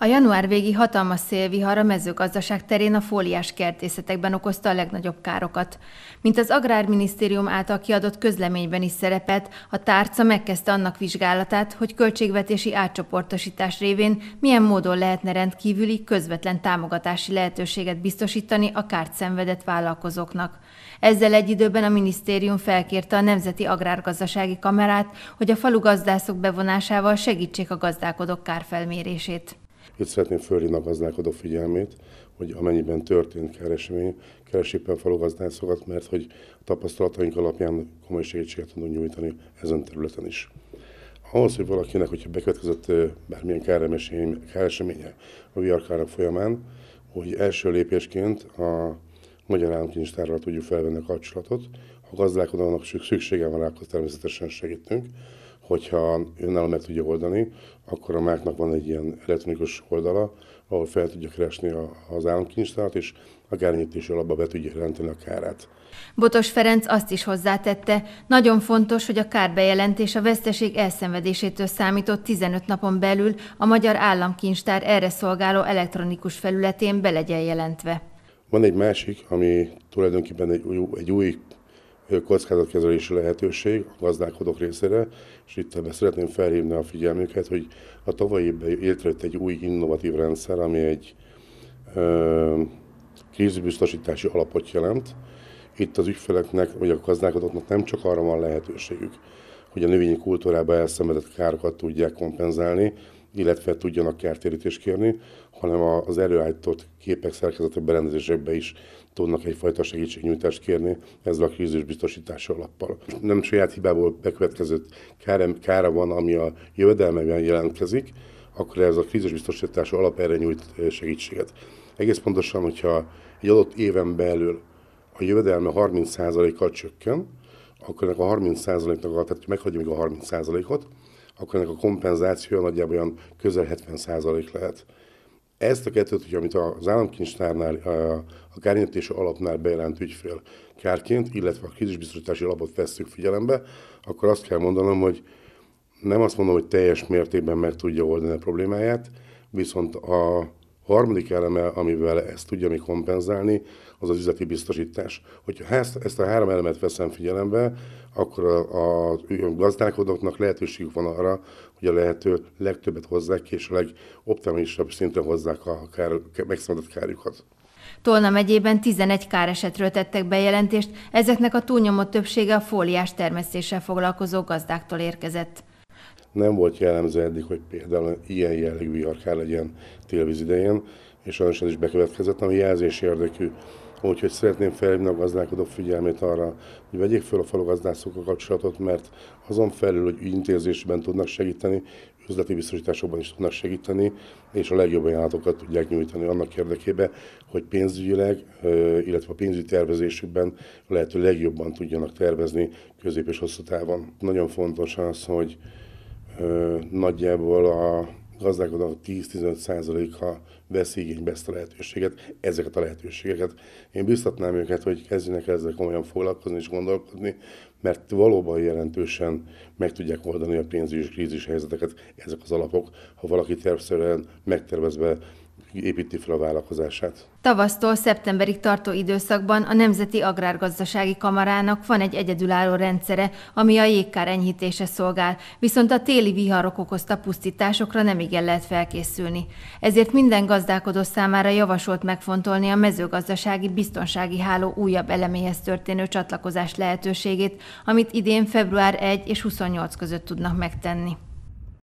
A január végi hatalmas szélvihar a mezőgazdaság terén a fóliás kertészetekben okozta a legnagyobb károkat. Mint az Agrárminisztérium által kiadott közleményben is szerepelt, a tárca megkezdte annak vizsgálatát, hogy költségvetési átcsoportosítás révén milyen módon lehetne rendkívüli, közvetlen támogatási lehetőséget biztosítani a kárt szenvedett vállalkozóknak. Ezzel egy időben a minisztérium felkérte a Nemzeti Agrárgazdasági Kamerát, hogy a falu gazdászok bevonásával segítsék a gazdálkodók kárfelmérését. Itt szeretném fölhívni a gazdálkodó figyelmét, hogy amennyiben történt keresemény, kereséppen falugazdászokat, mert hogy a tapasztalataink alapján komoly segítséget tudunk nyújtani ezen területen is. Ahhoz, hogy valakinek, hogyha bekövetkezett bármilyen káreseménye a viarkának folyamán, hogy első lépésként a Magyar Államkincstárral tudjuk felvenni a kapcsolatot, ha gazdálkodónak szüksége van rá, akkor természetesen segítünk hogyha önálló meg tudja oldani, akkor a máknak van egy ilyen elektronikus oldala, ahol fel tudja keresni a, az államkincstárat, és a nyitési alapba be tudja jelenteni a kárát. Botos Ferenc azt is hozzátette, nagyon fontos, hogy a kárbejelentés a veszteség elszenvedésétől számított 15 napon belül a Magyar Államkincstár erre szolgáló elektronikus felületén be legyen jelentve. Van egy másik, ami tulajdonképpen egy új, egy új kockázatkezelési lehetőség a gazdálkodók részére, és itt szeretném felhívni a figyelmüket, hogy a tavalyi évben létrejött egy új innovatív rendszer, ami egy ö, kézbiztosítási alapot jelent. Itt az ügyfeleknek, vagy a gazdálkodóknak nem csak arra van lehetőségük, hogy a növényi kultúrába elszenvedett károkat tudják kompenzálni, illetve tudjanak kártérítést kérni, hanem az előállított képek szerkezetek berendezésekbe is tudnak egyfajta segítségnyújtást kérni ezzel a krízis biztosítási alappal. Nem saját hibából bekövetkező kára, kára van, ami a jövedelmeben jelentkezik, akkor ez a krízis biztosítási alap erre nyújt segítséget. Egész pontosan, hogyha egy adott éven belül a jövedelme 30%-kal csökken, akkor ennek a 30%-nak, tehát meghagyjuk még a 30%-ot, akkor ennek a kompenzációja nagyjából olyan közel 70% százalék lehet. Ezt a kettőt, hogy amit az államkincstárnál, a kárnyetési alapnál bejelent ügyfél kárként, illetve a krízisbiztosítási alapot vesszük figyelembe, akkor azt kell mondanom, hogy nem azt mondom, hogy teljes mértékben meg tudja oldani a problémáját, viszont a harmadik eleme, amivel ezt tudja mi kompenzálni, az az üzleti biztosítás. Hogyha ezt, ezt a három elemet veszem figyelembe, akkor a, a gazdálkodóknak lehetőségük van arra, hogy a lehető legtöbbet hozzák, és a legoptimálisabb szinten hozzák a kár, megszabadott kárjukat. Tolna megyében 11 káresetről tettek bejelentést, ezeknek a túlnyomott többsége a fóliás termesztéssel foglalkozó gazdáktól érkezett nem volt jellemző eddig, hogy például ilyen jellegű kell legyen télvíz idején, és sajnos ez is bekövetkezett, ami jelzés érdekű. Úgyhogy szeretném felhívni a gazdálkodó figyelmét arra, hogy vegyék fel a a kapcsolatot, mert azon felül, hogy ügyintézésben tudnak segíteni, üzleti biztosításokban is tudnak segíteni, és a legjobb ajánlatokat tudják nyújtani annak érdekében, hogy pénzügyileg, illetve a pénzügyi tervezésükben lehető legjobban tudjanak tervezni közép és hosszú távon. Nagyon fontos az, hogy nagyjából a gazdálkodók 10-15%-a vesz igénybe ezt a lehetőséget, ezeket a lehetőségeket. Én biztatnám őket, hogy kezdjenek ezzel komolyan foglalkozni és gondolkodni, mert valóban jelentősen meg tudják oldani a pénzügyi krízis helyzeteket ezek az alapok, ha valaki tervszerűen megtervezve építi fel a vállalkozását. Tavasztól szeptemberig tartó időszakban a Nemzeti Agrárgazdasági Kamarának van egy egyedülálló rendszere, ami a jégkár enyhítése szolgál, viszont a téli viharok okozta pusztításokra nem igen lehet felkészülni. Ezért minden gazdálkodó számára javasolt megfontolni a mezőgazdasági biztonsági háló újabb eleméhez történő csatlakozás lehetőségét, amit idén február 1 és 28 között tudnak megtenni.